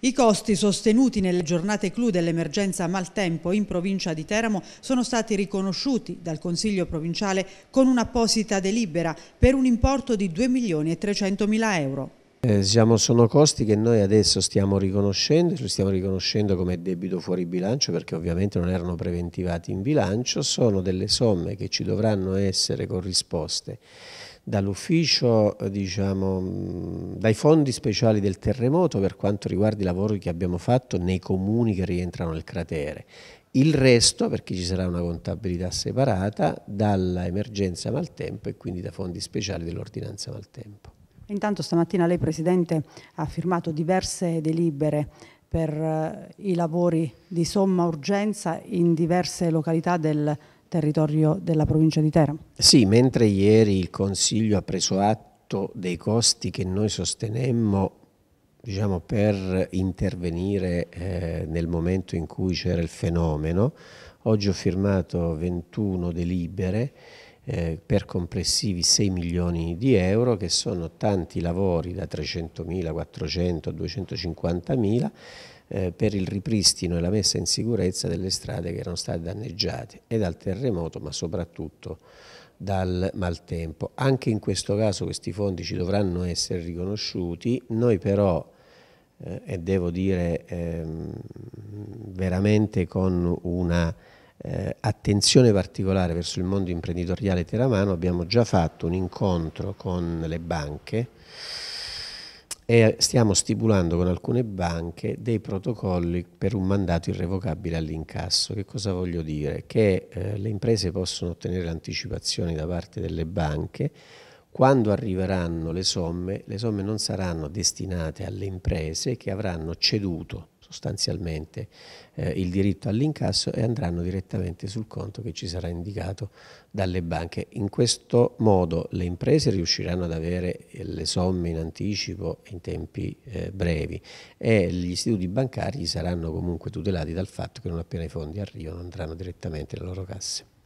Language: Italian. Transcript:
I costi sostenuti nelle giornate clou dell'emergenza maltempo in provincia di Teramo sono stati riconosciuti dal Consiglio provinciale con un'apposita delibera per un importo di 2 milioni e 300 mila euro. Eh, siamo, sono costi che noi adesso stiamo riconoscendo, li stiamo riconoscendo come debito fuori bilancio perché ovviamente non erano preventivati in bilancio, sono delle somme che ci dovranno essere corrisposte dall'ufficio, eh, diciamo, mm, dai fondi speciali del terremoto per quanto riguarda i lavori che abbiamo fatto nei comuni che rientrano nel cratere. Il resto, perché ci sarà una contabilità separata, dall'emergenza maltempo e quindi da fondi speciali dell'ordinanza maltempo. Intanto stamattina lei Presidente ha firmato diverse delibere per eh, i lavori di somma urgenza in diverse località del territorio della provincia di Teramo. Sì, mentre ieri il Consiglio ha preso atto dei costi che noi sostenemmo diciamo, per intervenire eh, nel momento in cui c'era il fenomeno, oggi ho firmato 21 delibere eh, per complessivi 6 milioni di euro che sono tanti lavori da 300.000, 400, 250.000 eh, per il ripristino e la messa in sicurezza delle strade che erano state danneggiate e dal terremoto ma soprattutto dal maltempo. Anche in questo caso questi fondi ci dovranno essere riconosciuti, noi però eh, e devo dire ehm, veramente con una eh, attenzione particolare verso il mondo imprenditoriale teramano abbiamo già fatto un incontro con le banche e stiamo stipulando con alcune banche dei protocolli per un mandato irrevocabile all'incasso. Che cosa voglio dire? Che eh, le imprese possono ottenere anticipazioni da parte delle banche quando arriveranno le somme, le somme non saranno destinate alle imprese che avranno ceduto sostanzialmente eh, il diritto all'incasso e andranno direttamente sul conto che ci sarà indicato dalle banche. In questo modo le imprese riusciranno ad avere le somme in anticipo in tempi eh, brevi e gli istituti bancari saranno comunque tutelati dal fatto che non appena i fondi arrivano andranno direttamente alle loro casse.